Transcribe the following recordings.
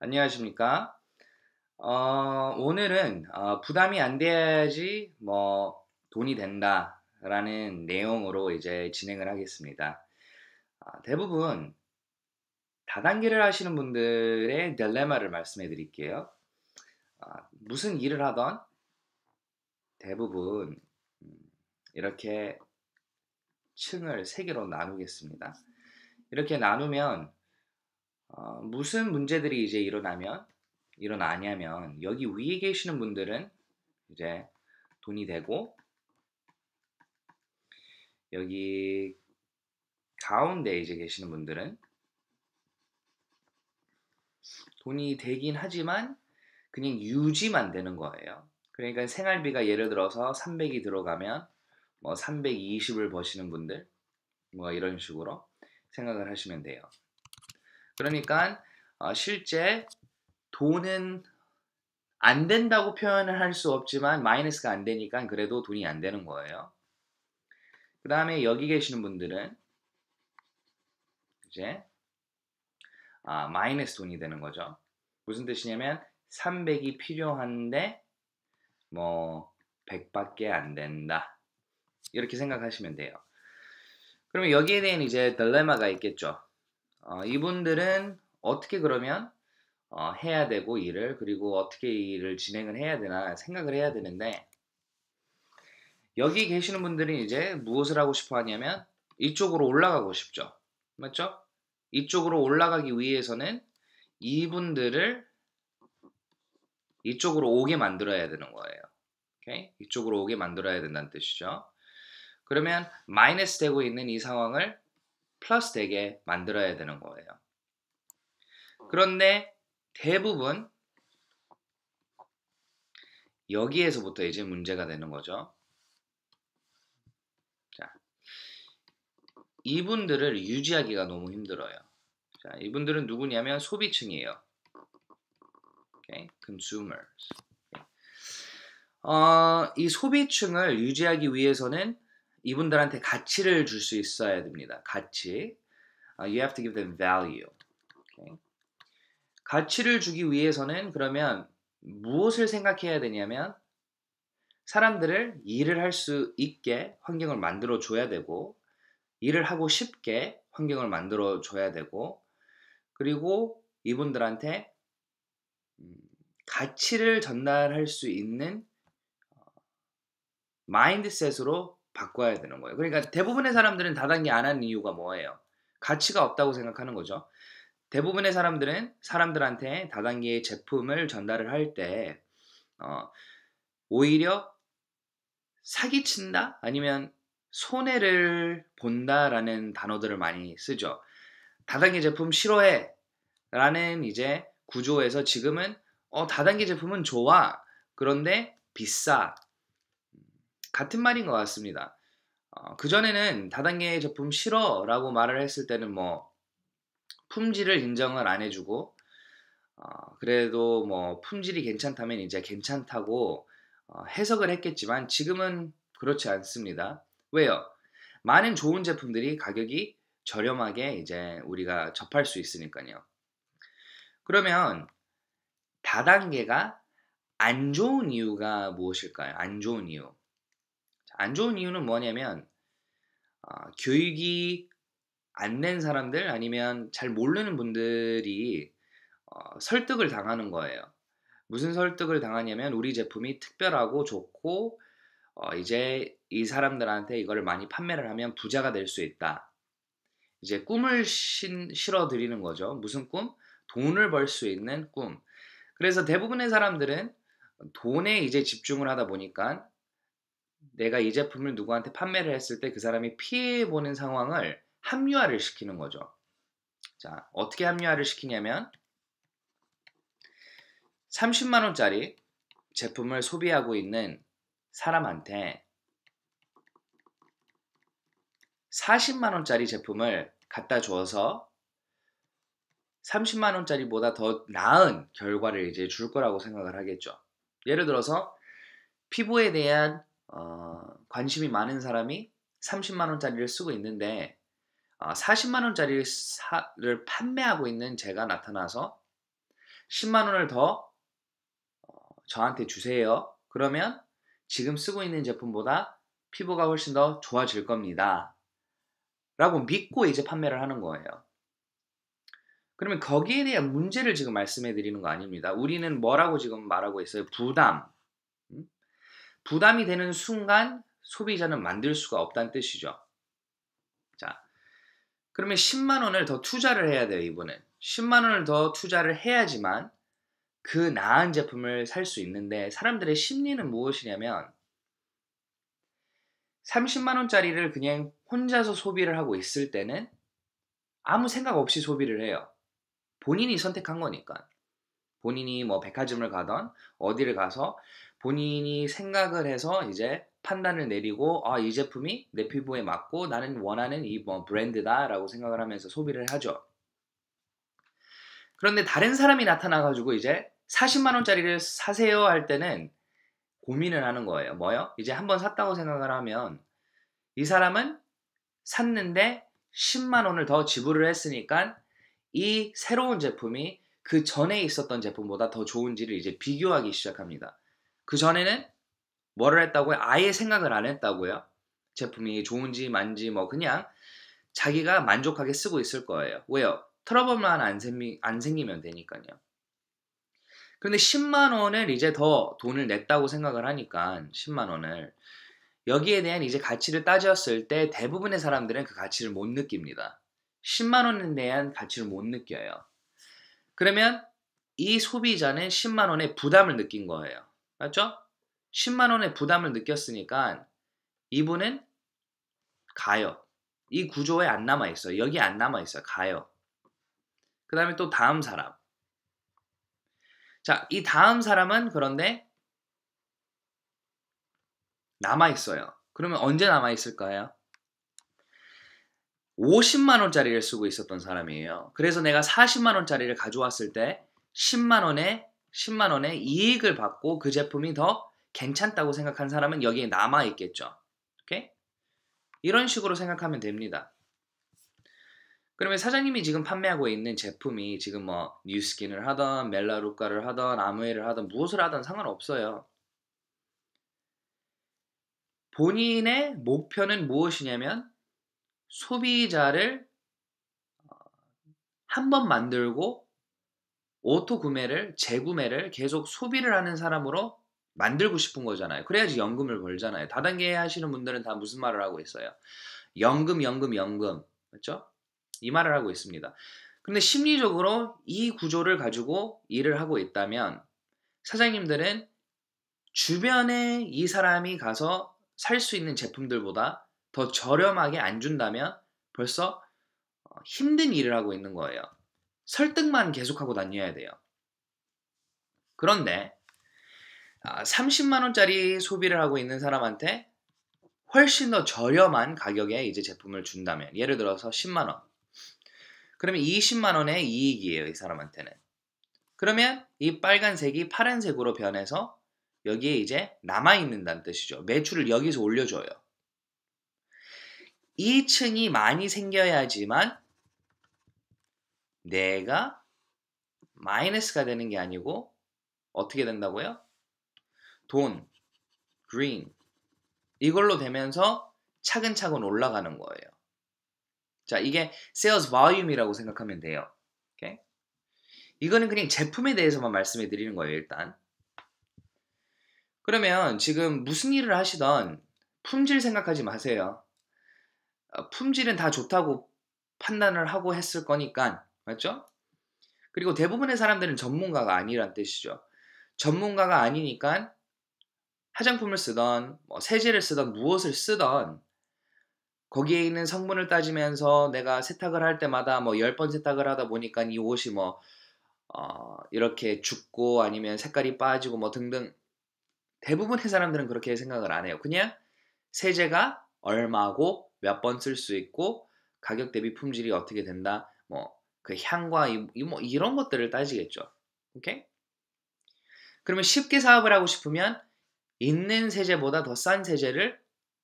안녕하십니까. 어, 오늘은 어, 부담이 안 돼야지 뭐 돈이 된다라는 내용으로 이제 진행을 하겠습니다. 어, 대부분 다단계를 하시는 분들의 딜레마를 말씀해 드릴게요. 어, 무슨 일을 하던 대부분 음, 이렇게 층을 세 개로 나누겠습니다. 이렇게 나누면 어, 무슨 문제들이 이제 일어나면 일어나냐면 여기 위에 계시는 분들은 이제 돈이 되고 여기 가운데 이제 계시는 분들은 돈이 되긴 하지만 그냥 유지만 되는 거예요. 그러니까 생활비가 예를 들어서 300이 들어가면 뭐 320을 버시는 분들 뭐 이런 식으로 생각을 하시면 돼요. 그러니까 어, 실제 돈은 안 된다고 표현을 할 수 없지만 마이너스가 안 되니까 그래도 돈이 안 되는 거예요. 그 다음에 여기 계시는 분들은 이제 아, 마이너스 돈이 되는 거죠. 무슨 뜻이냐면 300이 필요한데 뭐 100밖에 안 된다. 이렇게 생각하시면 돼요. 그러면 여기에 대한 이제 딜레마가 있겠죠. 어, 이분들은 어떻게 그러면 어, 해야 되고 일을 그리고 어떻게 일을 진행을 해야 되나 생각을 해야 되는데 여기 계시는 분들이 이제 무엇을 하고 싶어 하냐면 이쪽으로 올라가고 싶죠. 맞죠? 이쪽으로 올라가기 위해서는 이분들을 이쪽으로 오게 만들어야 되는 거예요. 오케이? 이쪽으로 오게 만들어야 된다는 뜻이죠. 그러면 마이너스 되고 있는 이 상황을 플러스 되게 만들어야 되는 거예요. 어. 그런데 대부분 여기에서부터 이제 문제가 되는 거죠. 자, 이분들을 유지하기가 너무 힘들어요. 자, 이분들은 누구냐면 소비층이에요. Okay? consumers. 어, 이 소비층을 유지하기 위해서는 이분들한테 가치를 줄 수 있어야 됩니다. 가치. Uh, you have to give them value. Okay. 가치를 주기 위해서는 그러면 무엇을 생각해야 되냐면 사람들을 일을 할 수 있게 환경을 만들어 줘야 되고 일을 하고 싶게 환경을 만들어 줘야 되고 그리고 이분들한테 음, 가치를 전달할 수 있는 마인드셋으로 어, 바꿔야 되는 거예요. 그러니까 대부분의 사람들은 다단계 안 하는 이유가 뭐예요? 가치가 없다고 생각하는 거죠. 대부분의 사람들은 사람들한테 다단계의 제품을 전달을 할때 어, 오히려 사기친다 아니면 손해를 본다라는 단어들을 많이 쓰죠. 다단계 제품 싫어해 라는 이제 구조에서 지금은 어, 다단계 제품은 좋아 그런데 비싸 같은 말인 것 같습니다. 어, 그전에는 다단계 제품 싫어 라고 말을 했을 때는 뭐 품질을 인정을 안 해주고 어, 그래도 뭐 품질이 괜찮다면 이제 괜찮다고 어, 해석을 했겠지만 지금은 그렇지 않습니다. 왜요? 많은 좋은 제품들이 가격이 저렴하게 이제 우리가 접할 수 있으니까요. 그러면 다단계가 안 좋은 이유가 무엇일까요? 안 좋은 이유. 안 좋은 이유는 뭐냐면 어, 교육이 안 된 사람들 아니면 잘 모르는 분들이 어, 설득을 당하는 거예요. 무슨 설득을 당하냐면 우리 제품이 특별하고 좋고 어, 이제 이 사람들한테 이거를 많이 판매를 하면 부자가 될 수 있다. 이제 꿈을 신, 실어드리는 거죠. 무슨 꿈? 돈을 벌 수 있는 꿈. 그래서 대부분의 사람들은 돈에 이제 집중을 하다 보니까 내가 이 제품을 누구한테 판매를 했을 때 그 사람이 피해 보는 상황을 합리화를 시키는 거죠. 자, 어떻게 합리화를 시키냐면 30만 원짜리 제품을 소비하고 있는 사람한테 40만 원짜리 제품을 갖다 줘서 30만 원짜리보다 더 나은 결과를 이제 줄 거라고 생각을 하겠죠. 예를 들어서 피부에 대한 어, 관심이 많은 사람이 30만 원짜리를 쓰고 있는데 어, 40만 원짜리를 판매하고 있는 제가 나타나서 10만 원을 더 어, 저한테 주세요. 그러면 지금 쓰고 있는 제품보다 피부가 훨씬 더 좋아질 겁니다. 라고 믿고 이제 판매를 하는 거예요. 그러면 거기에 대한 문제를 지금 말씀해 드리는 거 아닙니다. 우리는 뭐라고 지금 말하고 있어요? 부담. 부담이 되는 순간 소비자는 만들 수가 없다는 뜻이죠. 자, 그러면 10만 원을 더 투자를 해야 돼요, 이분은 10만 원을 더 투자를 해야지만 그 나은 제품을 살 수 있는데 사람들의 심리는 무엇이냐면 30만 원짜리를 그냥 혼자서 소비를 하고 있을 때는 아무 생각 없이 소비를 해요. 본인이 선택한 거니까. 본인이 뭐 백화점을 가던 어디를 가서 본인이 생각을 해서 이제 판단을 내리고 아, 이 제품이 내 피부에 맞고 나는 원하는 이뭐 브랜드다라고 생각을 하면서 소비를 하죠. 그런데 다른 사람이 나타나 가지고 이제 40만 원짜리를 사세요 할 때는 고민을 하는 거예요. 뭐요? 이제 한번 샀다고 생각을 하면 이 사람은 샀는데 10만 원을 더 지불을 했으니까 이 새로운 제품이 그 전에 있었던 제품보다 더 좋은지를 이제 비교하기 시작합니다. 그 전에는 뭐를 했다고요? 아예 생각을 안 했다고요. 제품이 좋은지 만지 뭐 그냥 자기가 만족하게 쓰고 있을 거예요. 왜요? 트러블만 안, 생기, 안 생기면 되니까요. 그런데 10만 원을 이제 더 돈을 냈다고 생각을 하니까 10만 원을 여기에 대한 이제 가치를 따졌을 때 대부분의 사람들은 그 가치를 못 느낍니다. 10만 원에 대한 가치를 못 느껴요. 그러면 이 소비자는 10만 원의 부담을 느낀 거예요. 맞죠? 10만 원의 부담을 느꼈으니까 이분은 가요. 이 구조에 안 남아 있어. 요 여기 안 남아 있어. 요 가요. 그다음에 또 다음 사람. 자, 이 다음 사람은 그런데 남아 있어요. 그러면 언제 남아 있을까요? 50만 원짜리를 쓰고 있었던 사람이에요. 그래서 내가 40만 원짜리를 가져왔을 때 10만 원의 10만 원의 이익을 받고 그 제품이 더 괜찮다고 생각한 사람은 여기에 남아 있겠죠. 이런 식으로 생각하면 됩니다. 그러면 사장님이 지금 판매하고 있는 제품이 지금 뭐 뉴스킨을 하던 멜라루카를 하던 아무웨를 하던 무엇을 하던 상관없어요. 본인의 목표는 무엇이냐면 소비자를 어, 한번 만들고 오토 구매를 재구매를 계속 소비를 하는 사람으로 만들고 싶은 거잖아요. 그래야지 연금을 벌잖아요. 다단계 하시는 분들은 다 무슨 말을 하고 있어요? 연금, 연금, 연금. 그렇죠? 이 말을 하고 있습니다. 근데 심리적으로 이 구조를 가지고 일을 하고 있다면 사장님들은 주변에 이 사람이 가서 살 수 있는 제품들보다 더 저렴하게 안 준다면 벌써 어, 힘든 일을 하고 있는 거예요. 설득만 계속하고 다녀야 돼요. 그런데 30만 아, 원짜리 소비를 하고 있는 사람한테 훨씬 더 저렴한 가격에 이제 제품을 준다면 예를 들어서 10만 원. 그러면 20만 원의 이익이에요, 이 사람한테는. 그러면 이 빨간색이 파란색으로 변해서 여기에 이제 남아 있는다는 뜻이죠. 매출을 여기서 올려 줘요. 2층이 많이 생겨야지만 내가 마이너스가 되는 게 아니고 어떻게 된다고요? 돈, green 이걸로 되면서 차근차근 올라가는 거예요. 자, 이게 sales volume이라고 생각하면 돼요. 오케이? 이거는 그냥 제품에 대해서만 말씀해 드리는 거예요, 일단. 그러면 지금 무슨 일을 하시던 품질 생각하지 마세요. 어, 품질은 다 좋다고 판단을 하고 했을 거니까 맞죠? 그리고 대부분의 사람들은 전문가가 아니란 뜻이죠. 전문가가 아니니까 화장품을 쓰던 뭐 세제를 쓰던 무엇을 쓰던 거기에 있는 성분을 따지면서 내가 세탁을 할 때마다 뭐 10번 세탁을 하다 보니까 이 옷이 뭐 어, 이렇게 죽고 아니면 색깔이 빠지고 뭐 등등 대부분의 사람들은 그렇게 생각을 안 해요. 그냥 세제가 얼마고 몇 번 쓸 수 있고 가격 대비 품질이 어떻게 된다. 뭐그 향과 이, 뭐 이런 것들을 따지겠죠. 오케이? 그러면 쉽게 사업을 하고 싶으면 있는 세제보다 더 싼 세제를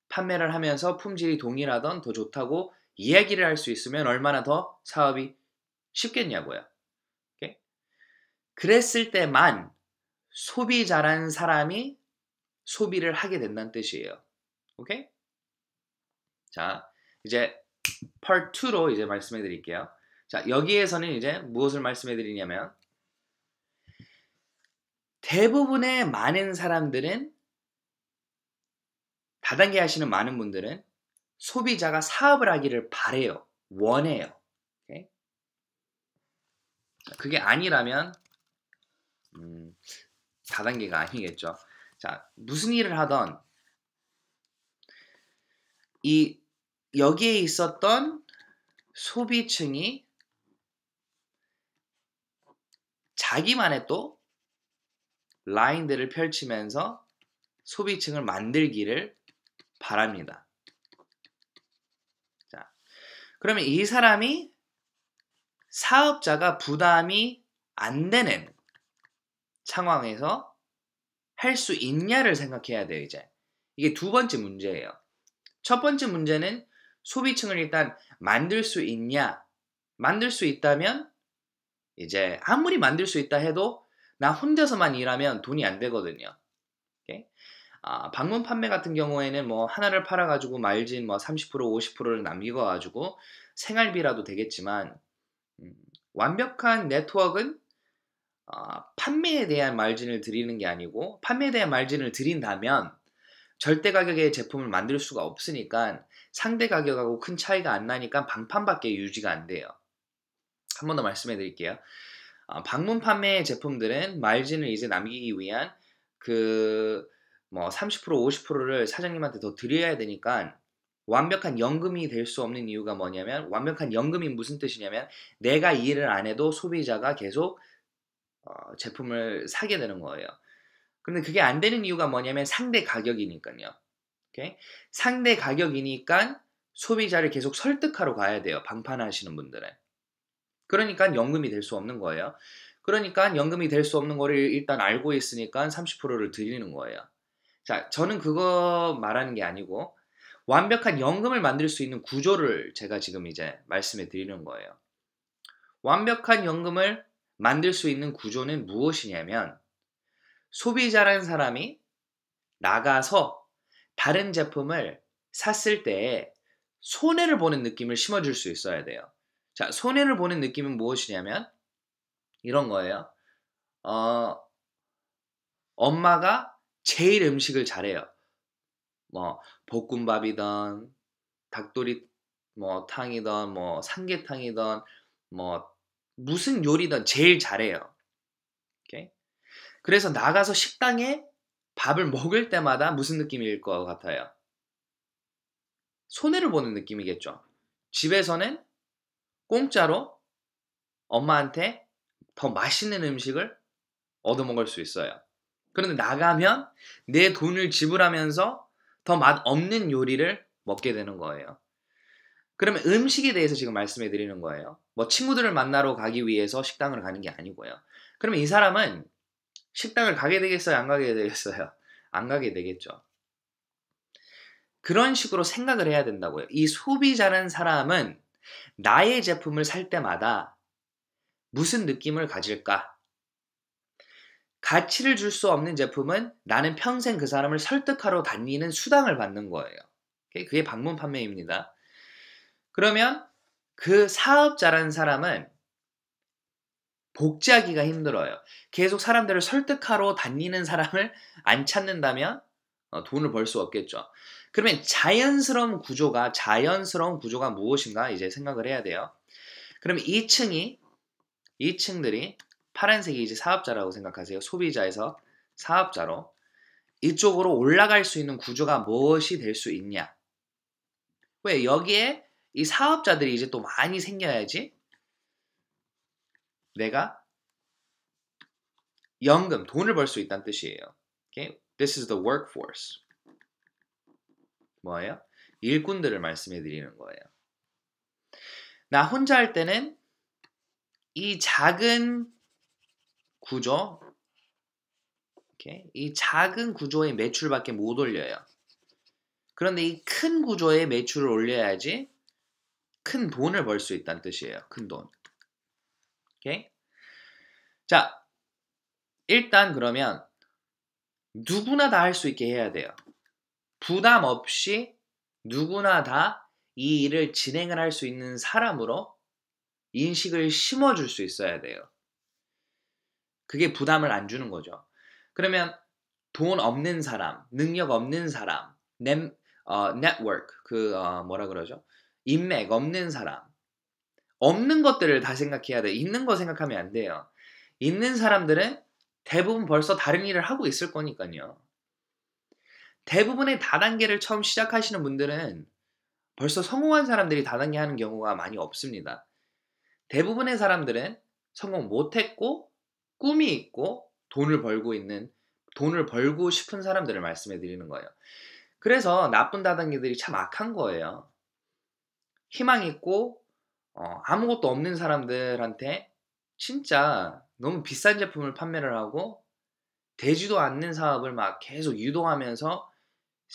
판매를 하면서 품질이 동일하던 더 좋다고 이야기를 할 수 있으면 얼마나 더 사업이 쉽겠냐고요. 그랬을 때만 소비자란 사람이 소비를 하게 된다는 뜻이에요. 오케이? 자, 이제 p a 2로 이제 말씀해 드릴게요. 자, 여기에서는 이제 무엇을 말씀해 드리냐면 대부분의 많은 사람들은 다단계 하시는 많은 분들은 소비자가 사업을 하기를 바래요. 원해요. 그게 아니라면 음, 다단계가 아니겠죠. 자, 무슨 일을 하던 이 여기에 있었던 소비층이 자기만의 또 라인들을 펼치면서 소비층을 만들기를 바랍니다. 자, 그러면 이 사람이 사업자가 부담이 안 되는 상황에서 할 수 있냐를 생각해야 돼요, 이제. 이게 두 번째 문제예요. 첫 번째 문제는 소비층을 일단 만들 수 있냐? 만들 수 있다면 이제 아무리 만들 수 있다 해도 나 혼자서만 일하면 돈이 안 되거든요. 아, 방문 판매 같은 경우에는 뭐 하나를 팔아가지고 말진 뭐30% 50%를 남기고가지고 생활비라도 되겠지만 음, 완벽한 네트워크는 어, 판매에 대한 말진을 드리는 게 아니고 판매에 대한 말진을 드린다면 절대 가격의 제품을 만들 수가 없으니까 상대 가격하고 큰 차이가 안 나니까 방판밖에 유지가 안 돼요. 한번더 말씀해 드릴게요. 아, 방문 판매 제품들은 말진을 이제 남기기 위한 그 뭐 30% 50%를 사장님한테 더 드려야 되니까 완벽한 연금이 될 수 없는 이유가 뭐냐면 완벽한 연금이 무슨 뜻이냐면 내가 이 일을 안 해도 소비자가 계속 어, 제품을 사게 되는 거예요. 근데 그게 안 되는 이유가 뭐냐면 상대 가격이니까요. 오케이? 상대 가격이니까 소비자를 계속 설득하러 가야 돼요. 방판하시는 분들은. 그러니까 연금이 될 수 없는 거예요. 그러니까 연금이 될 수 없는 거를 일단 알고 있으니까 30%를 드리는 거예요. 자, 저는 그거 말하는 게 아니고 완벽한 연금을 만들 수 있는 구조를 제가 지금 이제 말씀해 드리는 거예요. 완벽한 연금을 만들 수 있는 구조는 무엇이냐면 소비자라는 사람이 나가서 다른 제품을 샀을 때 손해를 보는 느낌을 심어줄 수 있어야 돼요. 자, 손해를 보는 느낌은 무엇이냐면 이런 거예요. 어, 엄마가 제일 음식을 잘해요. 뭐 볶음밥이던 닭도리 뭐 탕이던 뭐 삼계탕이던 뭐 무슨 요리든 제일 잘해요. 그래서 나가서 식당에 밥을 먹을 때마다 무슨 느낌일 것 같아요? 손해를 보는 느낌이겠죠. 집에서는 공짜로 엄마한테 더 맛있는 음식을 얻어먹을 수 있어요. 그런데 나가면 내 돈을 지불하면서 더 맛없는 요리를 먹게 되는 거예요. 그러면 음식에 대해서 지금 말씀해 드리는 거예요. 뭐 친구들을 만나러 가기 위해서 식당을 가는 게 아니고요. 그러면 이 사람은 식당을 가게 되겠어요? 안 가게 되겠어요? 안 가게 되겠죠. 그런 식으로 생각을 해야 된다고요. 이 소비자는 사람은 나의 제품을 살 때마다 무슨 느낌을 가질까? 가치를 줄 수 없는 제품은 나는 평생 그 사람을 설득하러 다니는 수당을 받는 거예요. 그게 방문 판매입니다. 그러면 그 사업자라는 사람은 복제하기가 힘들어요. 계속 사람들을 설득하러 다니는 사람을 안 찾는다면 어, 돈을 벌 수 없겠죠. 그러면 자연스러운 구조가 자연스러운 구조가 무엇인가 이제 생각을 해야 돼요. 그럼 2층이 2층들이 파란색이 이제 사업자라고 생각하세요. 소비자에서 사업자로 이쪽으로 올라갈 수 있는 구조가 무엇이 될 수 있냐? 왜 여기에 이 사업자들이 이제 또 많이 생겨야지 내가 연금 돈을 벌 수 있다는 뜻이에요. Okay? This is the workforce. 뭐예요? 일꾼들을 말씀해 드리는 거예요. 나 혼자 할 때는 이 작은 구조, 이 작은 구조의 매출밖에 못 올려요. 그런데 이 큰 구조의 매출을 올려야지 큰 돈을 벌 수 있다는 뜻이에요. 큰 돈. 오케이? 자, 일단 그러면 누구나 다 할 수 있게 해야 돼요. 부담 없이 누구나 다 이 일을 진행을 할 수 있는 사람으로 인식을 심어줄 수 있어야 돼요. 그게 부담을 안 주는 거죠. 그러면 돈 없는 사람, 능력 없는 사람, 넷, 어, 네트워크, 그, 어, 뭐라 그러죠? 인맥 없는 사람. 없는 것들을 다 생각해야 돼. 있는 거 생각하면 안 돼요. 있는 사람들은 대부분 벌써 다른 일을 하고 있을 거니까요. 대부분의 다단계를 처음 시작하시는 분들은 벌써 성공한 사람들이 다단계 하는 경우가 많이 없습니다. 대부분의 사람들은 성공 못했고 꿈이 있고 돈을 벌고 있는 돈을 벌고 싶은 사람들을 말씀해 드리는 거예요. 그래서 나쁜 다단계들이 참 악한 거예요. 희망 있고 어, 아무것도 없는 사람들한테 진짜 너무 비싼 제품을 판매를 하고 되지도 않는 사업을 막 계속 유도하면서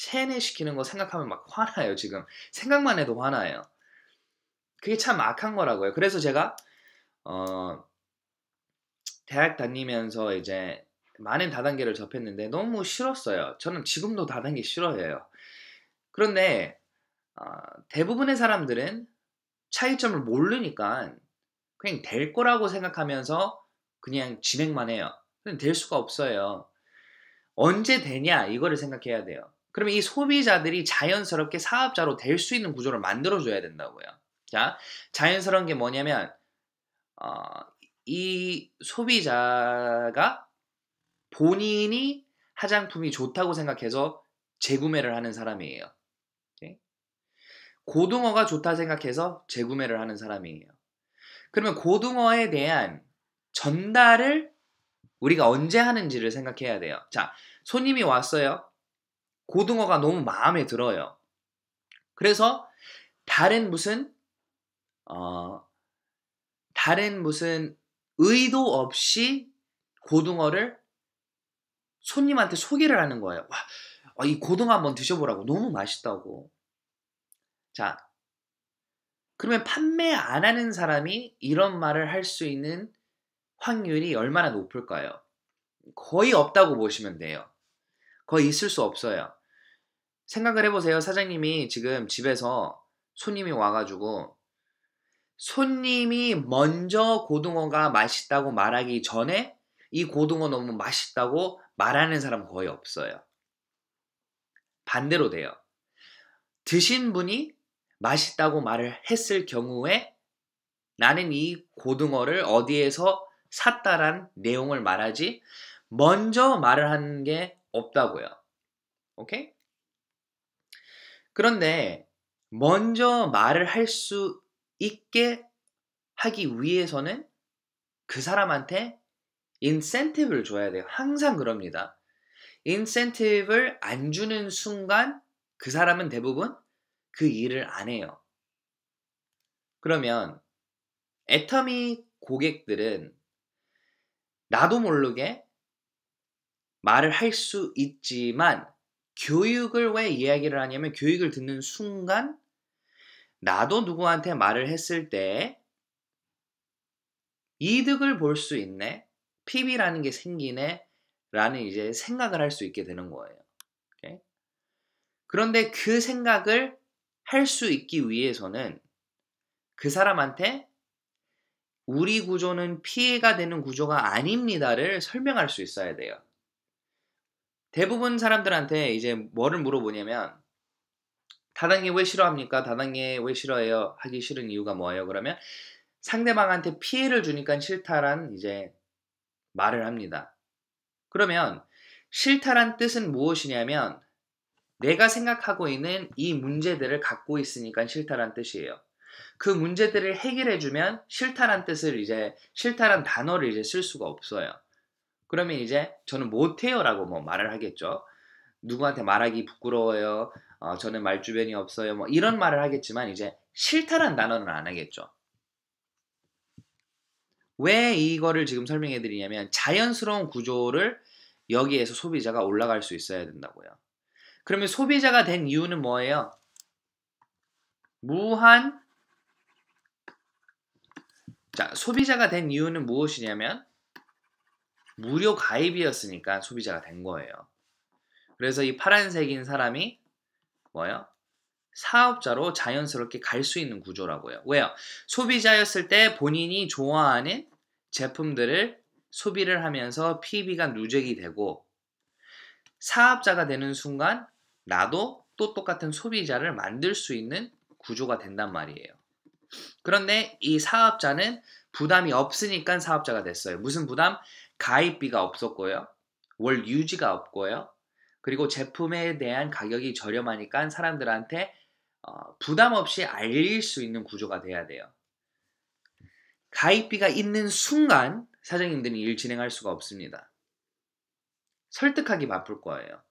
세뇌시키는 거 생각하면 막 화나요, 지금. 생각만 해도 화나요. 그게 참 악한 거라고요. 그래서 제가, 어, 대학 다니면서 이제 많은 다단계를 접했는데 너무 싫었어요. 저는 지금도 다단계 싫어해요. 그런데, 어, 대부분의 사람들은 차이점을 모르니까 그냥 될 거라고 생각하면서 그냥 진행만 해요. 그냥 될 수가 없어요. 언제 되냐 이거를 생각해야 돼요. 그러면 이 소비자들이 자연스럽게 사업자로 될 수 있는 구조를 만들어줘야 된다고요. 자, 자연스러운 게 뭐냐면, 어, 이 소비자가 본인이 화장품이 좋다고 생각해서 재구매를 하는 사람이에요. 예? 고등어가 좋다 생각해서 재구매를 하는 사람이에요. 그러면 고등어에 대한 전달을 우리가 언제 하는지를 생각해야 돼요. 자, 손님이 왔어요. 고등어가 너무 마음에 들어요. 그래서 다른 무슨 어, 다른 무슨 의도 없이 고등어를 손님한테 소개를 하는 거예요. 와, 어, 이 고등어 한번 드셔보라고. 너무 맛있다고. 자, 그러면 판매 안 하는 사람이 이런 말을 할 수 있는 확률이 얼마나 높을까요? 거의 없다고 보시면 돼요. 거의 있을 수 없어요. 생각을 해보세요. 사장님이 지금 집에서 손님이 와가지고 손님이 먼저 고등어가 맛있다고 말하기 전에 이 고등어 너무 맛있다고 말하는 사람 거의 없어요. 반대로 돼요. 드신 분이 맛있다고 말을 했을 경우에 나는 이 고등어를 어디에서 샀다란 내용을 말하지 먼저 말을 하는 게 없다고요. 오케이? 그런데 먼저 말을 할 수 있게 하기 위해서는 그 사람한테 인센티브를 줘야 돼요. 항상 그럽니다. 인센티브를 안 주는 순간 그 사람은 대부분 그 일을 안 해요. 그러면 애터미 고객들은 나도 모르게 말을 할 수 있지만 교육을 왜 이야기를 하냐면 교육을 듣는 순간 나도 누구한테 말을 했을 때 이득을 볼 수 있네. PB라는 게 생기네. 라는 이제 생각을 할 수 있게 되는 거예요. 오케이? 그런데 그 생각을 할 수 있기 위해서는 그 사람한테 우리 구조는 피해가 되는 구조가 아닙니다를 설명할 수 있어야 돼요. 대부분 사람들한테 이제 뭐를 물어보냐면 다단계 왜 싫어합니까? 다단계 왜 싫어해요? 하기 싫은 이유가 뭐예요? 그러면 상대방한테 피해를 주니까 싫다란 이제 말을 합니다. 그러면 싫다란 뜻은 무엇이냐면 내가 생각하고 있는 이 문제들을 갖고 있으니까 싫다란 뜻이에요. 그 문제들을 해결해주면 싫다란 뜻을 이제 싫다란 단어를 이제 쓸 수가 없어요. 그러면 이제 저는 못해요라고 뭐 말을 하겠죠. 누구한테 말하기 부끄러워요. 어, 저는 말 주변이 없어요. 뭐 이런 말을 하겠지만 이제 싫다란 단어는 안 하겠죠. 왜 이거를 지금 설명해 드리냐면 자연스러운 구조를 여기에서 소비자가 올라갈 수 있어야 된다고요. 그러면 소비자가 된 이유는 뭐예요? 무한 자, 소비자가 된 이유는 무엇이냐면 무료 가입이었으니까 소비자가 된 거예요. 그래서 이 파란색인 사람이 뭐요? 사업자로 자연스럽게 갈 수 있는 구조라고요. 왜요? 소비자였을 때 본인이 좋아하는 제품들을 소비를 하면서 PB가 누적이 되고 사업자가 되는 순간 나도 또 똑같은 소비자를 만들 수 있는 구조가 된단 말이에요. 그런데 이 사업자는 부담이 없으니까 사업자가 됐어요. 무슨 부담? 가입비가 없었고요. 월 유지가 없고요. 그리고 제품에 대한 가격이 저렴하니까 사람들한테 어, 부담 없이 알릴 수 있는 구조가 돼야 돼요. 가입비가 있는 순간 사장님들은 일 진행할 수가 없습니다. 설득하기 바쁠 거예요.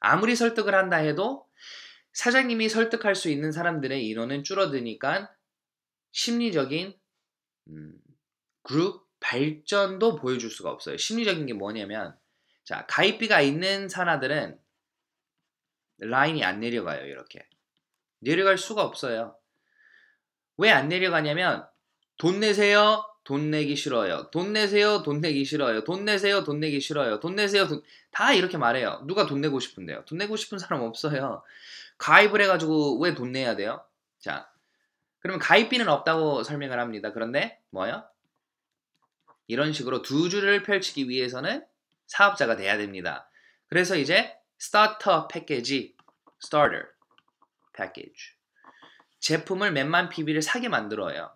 아무리 설득을 한다 해도 사장님이 설득할 수 있는 사람들의 인원은 줄어드니까 심리적인 음, 그룹 발전도 보여줄 수가 없어요. 심리적인 게 뭐냐면 자 가입비가 있는 산하들은 라인이 안 내려가요. 이렇게 내려갈 수가 없어요. 왜 안 내려가냐면 돈 내세요. 돈 내기 싫어요. 돈 내세요. 돈 내기 싫어요. 돈 내세요. 돈 내기 싫어요. 돈 내세요. 돈... 다 이렇게 말해요. 누가 돈 내고 싶은데요. 돈 내고 싶은 사람 없어요. 가입을 해가지고 왜 돈 내야 돼요? 자, 그러면 가입비는 없다고 설명을 합니다. 그런데 뭐요? 이런 식으로 두 줄을 펼치기 위해서는 사업자가 돼야 됩니다. 그래서 이제 스타터 패키지, 스 p a c k a g 제품을 몇만 PB를 사게 만들어요.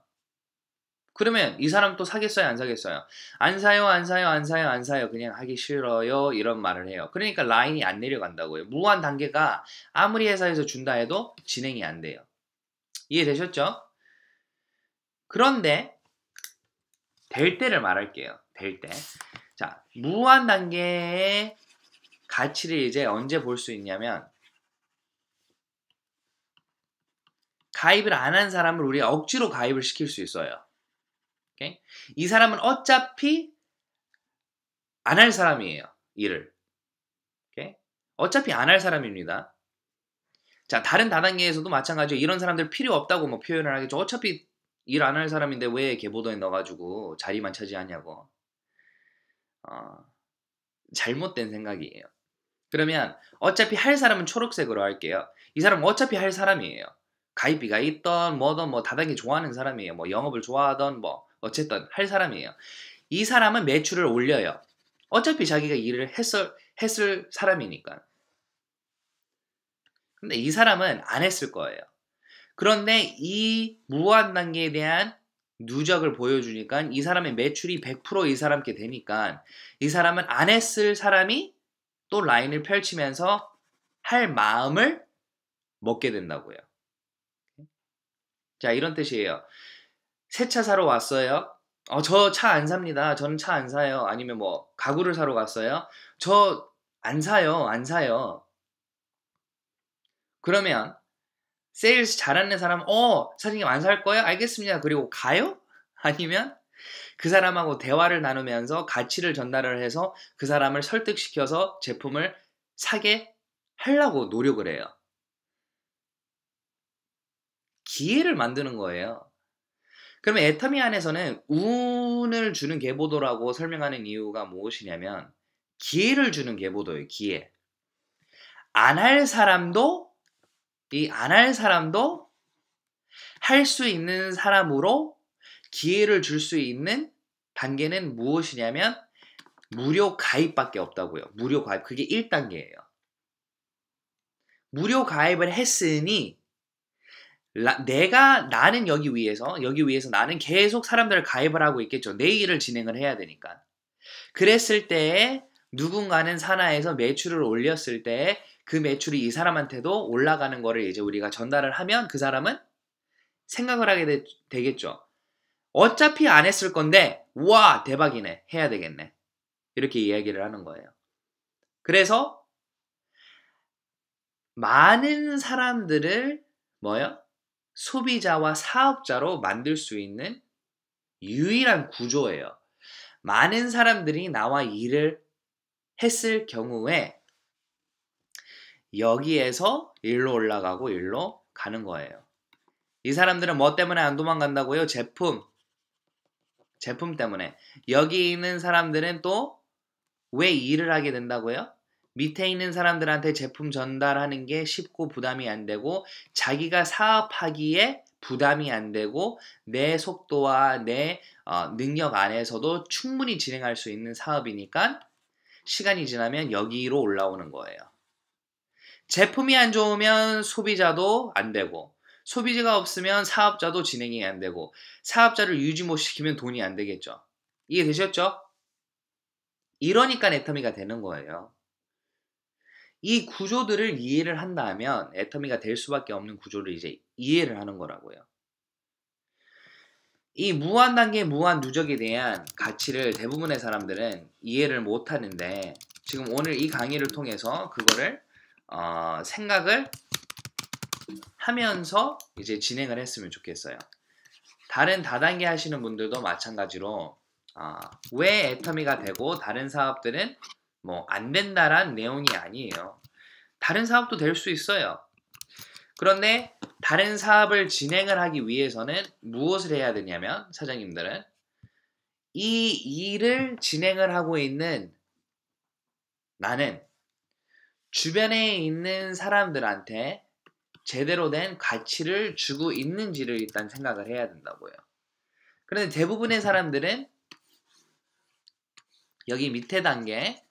그러면 이 사람 또 사겠어요? 안 사겠어요? 안 사요, 안 사요, 안 사요, 안 사요. 그냥 하기 싫어요. 이런 말을 해요. 그러니까 라인이 안 내려간다고요. 무한 단계가 아무리 회사에서 준다 해도 진행이 안 돼요. 이해되셨죠? 그런데 될 때를 말할게요. 될 때. 자, 무한 단계의 가치를 이제 언제 볼 수 있냐면 가입을 안 한 사람을 우리 억지로 가입을 시킬 수 있어요. 오케이? 이 사람은 어차피 안 할 사람이에요. 일을. 오케이? 어차피 안 할 사람입니다. 자, 다른 다단계에서도 마찬가지로 이런 사람들 필요 없다고 뭐 표현을 하겠죠. 어차피 일안할 사람인데 왜 개보도에 넣어가지고 자리만 차지하냐고. 어, 잘못된 생각이에요. 그러면 어차피 할 사람은 초록색으로 할게요. 이 사람 어차피 할 사람이에요. 가입비가 있던 뭐든 뭐 다단계 좋아하는 사람이에요. 뭐 영업을 좋아하던 뭐 어쨌든 할 사람이에요. 이 사람은 매출을 올려요. 어차피 자기가 일을 했을, 했을 사람이니까. 근데 이 사람은 안 했을 거예요. 그런데 이 무한 단계에 대한 누적을 보여주니까 이 사람의 매출이 100%이 사람께 되니까 이 사람은 안 했을 사람이 또 라인을 펼치면서 할 마음을 먹게 된다고요. 자, 이런 뜻이에요. 새 차 사러 왔어요. 어, 저 차 안 삽니다. 저는 차 안 사요. 아니면 뭐, 가구를 사러 갔어요. 저 안 사요. 안 사요. 그러면 세일즈 잘하는 사람, 어, 사장님 안 살 거예요? 알겠습니다. 그리고 가요? 아니면 그 사람하고 대화를 나누면서 가치를 전달을 해서 그 사람을 설득시켜서 제품을 사게 하려고 노력을 해요. 기회를 만드는 거예요. 그러면 에터미 안에서는 운을 주는 계보도라고 설명하는 이유가 무엇이냐면 기회를 주는 계보도예요. 기회. 안 할 사람도 이안할 사람도 할 수 있는 사람으로 기회를 줄 수 있는 단계는 무엇이냐면 무료 가입밖에 없다고요. 무료 가입. 그게 1단계예요. 무료 가입을 했으니 라, 내가 나는 여기 위에서 여기 위에서 나는 계속 사람들을 가입을 하고 있겠죠. 내 일을 진행을 해야 되니까. 그랬을 때에 누군가는 산하에서 매출을 올렸을 때그 매출이 이 사람한테도 올라가는 거를 이제 우리가 전달을 하면 그 사람은 생각을 하게 되, 겠죠 어차피 안 했을 건데, 와, 대박이네. 해야 되겠네. 이렇게 이야기를 하는 거예요. 그래서, 많은 사람들을, 뭐요? 소비자와 사업자로 만들 수 있는 유일한 구조예요. 많은 사람들이 나와 일을 했을 경우에 여기에서 일로 올라가고 일로 가는 거예요. 이 사람들은 뭐 때문에 안 도망간다고요? 제품. 제품 때문에. 여기 있는 사람들은 또 왜 일을 하게 된다고요? 밑에 있는 사람들한테 제품 전달하는 게 쉽고 부담이 안 되고 자기가 사업하기에 부담이 안 되고 내 속도와 내 어, 능력 안에서도 충분히 진행할 수 있는 사업이니까 시간이 지나면 여기로 올라오는 거예요. 제품이 안 좋으면 소비자도 안 되고 소비자가 없으면 사업자도 진행이 안 되고 사업자를 유지 못 시키면 돈이 안 되겠죠. 이해되셨죠? 이러니까 애터미가 되는 거예요. 이 구조들을 이해를 한다면 애터미가 될 수밖에 없는 구조를 이제 이해를 하는 거라고요. 이 무한 단계 무한 누적에 대한 가치를 대부분의 사람들은 이해를 못 하는데 지금 오늘 이 강의를 통해서 그거를 어, 생각을 하면서 이제 진행을 했으면 좋겠어요. 다른 다단계 하시는 분들도 마찬가지로 어, 왜 애터미가 되고 다른 사업들은 뭐 안 된다란 내용이 아니에요. 다른 사업도 될 수 있어요. 그런데 다른 사업을 진행을 하기 위해서는 무엇을 해야 되냐면 사장님들은 이 일을 진행을 하고 있는 나는 주변에 있는 사람들한테 제대로 된 가치를 주고 있는지를 일단 생각을 해야 된다고요. 그런데 대부분의 사람들은 여기 밑에 단계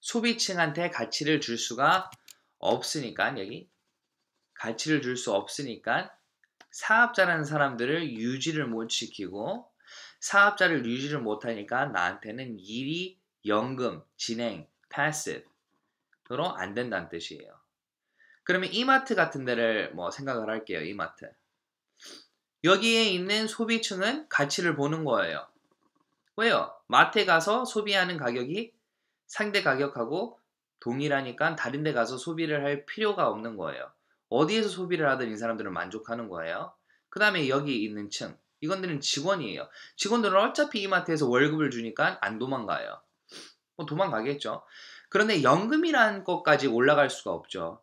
소비층한테 가치를 줄 수가 없으니까 여기 가치를 줄 수 없으니까 사업자라는 사람들을 유지를 못 시키고 사업자를 유지를 못하니까 나한테는 일이 연금, 진행, 패시브 으로 안 된다는 뜻이에요. 그러면 이마트 같은 데를 뭐 생각을 할게요. 이마트. 여기에 있는 소비층은 가치를 보는 거예요. 왜요? 마트에 가서 소비하는 가격이 상대 가격하고 동일하니까 다른 데 가서 소비를 할 필요가 없는 거예요. 어디에서 소비를 하든 이 사람들은 만족하는 거예요. 그 다음에 여기 있는 층. 이건들은 직원이에요. 직원들은 어차피 이마트에서 월급을 주니까 안 도망가요. 뭐 도망가겠죠. 그런데 연금이라는 것까지 올라갈 수가 없죠.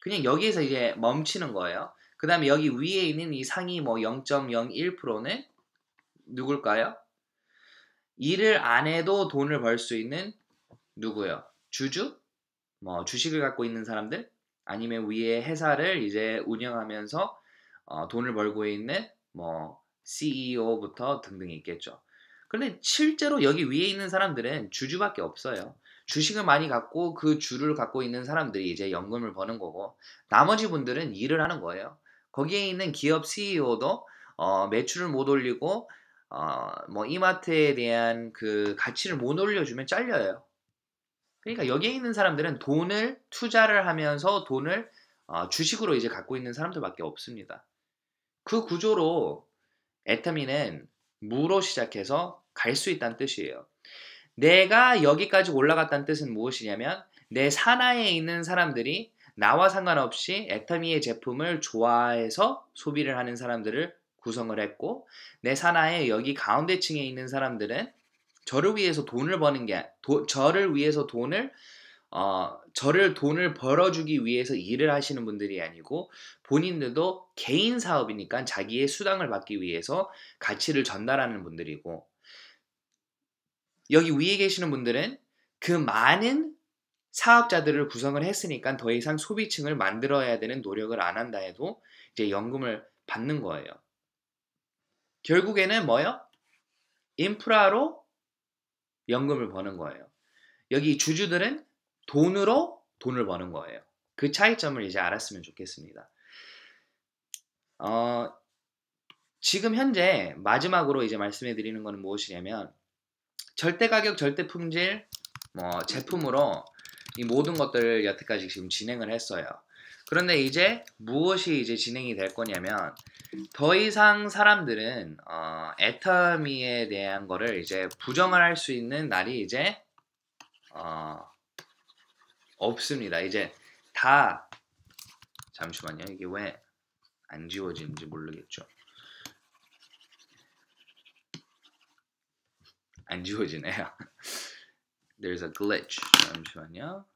그냥 여기에서 이제 멈추는 거예요. 그 다음에 여기 위에 있는 이 상위 뭐 0.01%는 누굴까요? 일을 안 해도 돈을 벌 수 있는 누구요? 주주? 뭐 주식을 갖고 있는 사람들? 아니면 위에 회사를 이제 운영하면서 어, 돈을 벌고 있는 뭐 CEO부터 등등이 있겠죠. 그런데 실제로 여기 위에 있는 사람들은 주주밖에 없어요. 주식을 많이 갖고 그 주를 갖고 있는 사람들이 이제 연금을 버는 거고 나머지 분들은 일을 하는 거예요. 거기에 있는 기업 CEO도 어, 매출을 못 올리고 어, 뭐 이마트에 대한 그 가치를 못 올려주면 잘려요. 그러니까 여기에 있는 사람들은 돈을 투자를 하면서 돈을 어, 주식으로 이제 갖고 있는 사람들밖에 없습니다. 그 구조로 에타미는 무로 시작해서 갈 수 있다는 뜻이에요. 내가 여기까지 올라갔다는 뜻은 무엇이냐면 내 산하에 있는 사람들이 나와 상관없이 애터미의 제품을 좋아해서 소비를 하는 사람들을 구성을 했고 내 산하에 여기 가운데 층에 있는 사람들은 저를 위해서 돈을 버는 게 도, 저를 위해서 돈을 어, 저를 돈을 벌어주기 위해서 일을 하시는 분들이 아니고 본인들도 개인 사업이니까 자기의 수당을 받기 위해서 가치를 전달하는 분들이고 여기 위에 계시는 분들은 그 많은 사업자들을 구성을 했으니까 더 이상 소비층을 만들어야 되는 노력을 안 한다 해도 이제 연금을 받는 거예요. 결국에는 뭐요? 인프라로 연금을 버는 거예요. 여기 주주들은 돈으로 돈을 버는 거예요. 그 차이점을 이제 알았으면 좋겠습니다. 어, 지금 현재 마지막으로 이제 말씀해 드리는 것은 무엇이냐면 절대 가격, 절대 품질, 뭐 제품으로 이 모든 것들을 여태까지 지금 진행을 했어요. 그런데 이제 무엇이 이제 진행이 될 거냐면 더 이상 사람들은 어, 애터미에 대한 거를 이제 부정을 할 수 있는 날이 이제 어, 없습니다. 이제 다 잠시만요. 이게 왜 안 지워지는지 모르겠죠. 안 지워지네요. There's a glitch. 잠시만요.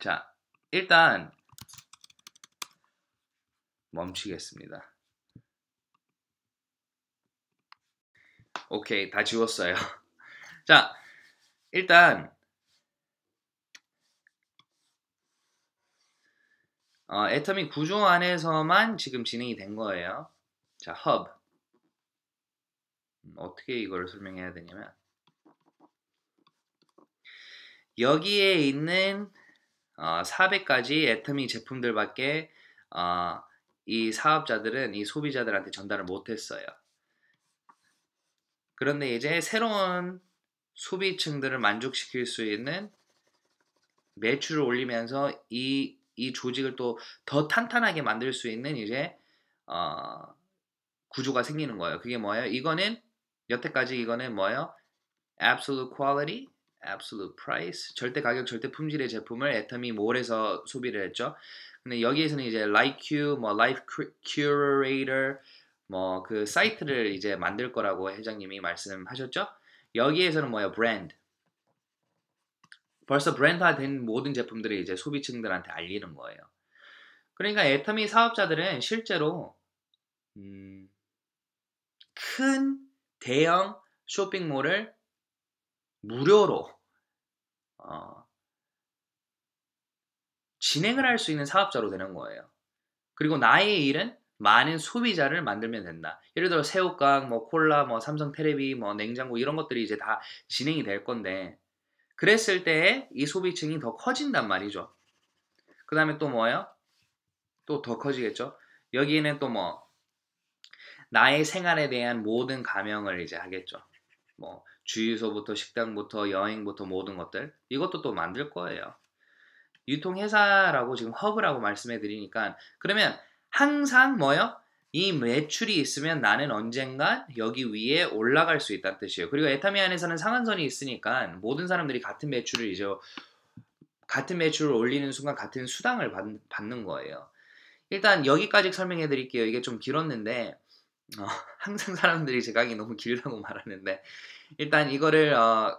자, 일단 멈추겠습니다. 오케이, 다 지웠어요. 자, 일단 어, 애터미 구조 안에서만 지금 진행이 된 거예요. 자, 허브. 어떻게 이걸 설명해야 되냐면 여기에 있는 어, 400가지 애터미 제품들밖에 어, 이 사업자들은 이 소비자들한테 전달을 못했어요. 그런데 이제 새로운 소비층들을 만족시킬 수 있는 매출을 올리면서 이, 이 조직을 또 더 탄탄하게 만들 수 있는 이제 어, 구조가 생기는 거예요. 그게 뭐예요? 이거는 여태까지 이거는 뭐예요? absolute quality, absolute price, 절대 가격, 절대 품질의 제품을 애터미 몰에서 소비를 했죠. 근데 여기에서는 이제 like you, 뭐 life curator, 뭐 그 사이트를 이제 만들 거라고 회장님이 말씀하셨죠. 여기에서는 뭐예요? 브랜드. 벌써 브랜드화된 모든 제품들을 이제 소비층들한테 알리는 거예요. 그러니까 애터미 사업자들은 실제로 음, 큰 대형 쇼핑몰을 무료로 어, 진행을 할 수 있는 사업자로 되는 거예요. 그리고 나의 일은 많은 소비자를 만들면 된다. 예를 들어 새우깡, 뭐 콜라, 뭐 삼성 테레비, 뭐 냉장고 이런 것들이 이제 다 진행이 될 건데 그랬을 때 이 소비층이 더 커진단 말이죠. 그 다음에 또 뭐예요? 또 더 커지겠죠. 여기에는 또뭐 나의 생활에 대한 모든 가명을 이제 하겠죠. 뭐 주유소부터 식당부터 여행부터 모든 것들 이것도 또 만들 거예요. 유통회사라고 지금 허브라고 말씀해 드리니까 그러면 항상 뭐요? 이 매출이 있으면 나는 언젠가 여기 위에 올라갈 수 있다는 뜻이에요. 그리고 에타미안에서는 상한선이 있으니까 모든 사람들이 같은 매출을 이제 같은 매출을 올리는 순간 같은 수당을 받, 받는 거예요. 일단 여기까지 설명해 드릴게요. 이게 좀 길었는데 어, 항상 사람들이 제 강의 너무 길다고 말하는데 일단 이거를 어,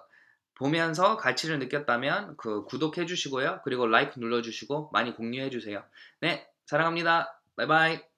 보면서 가치를 느꼈다면 그 구독해 주시고요. 그리고 라이크 눌러 주시고 많이 공유해 주세요. 네, 사랑합니다. 바이바이.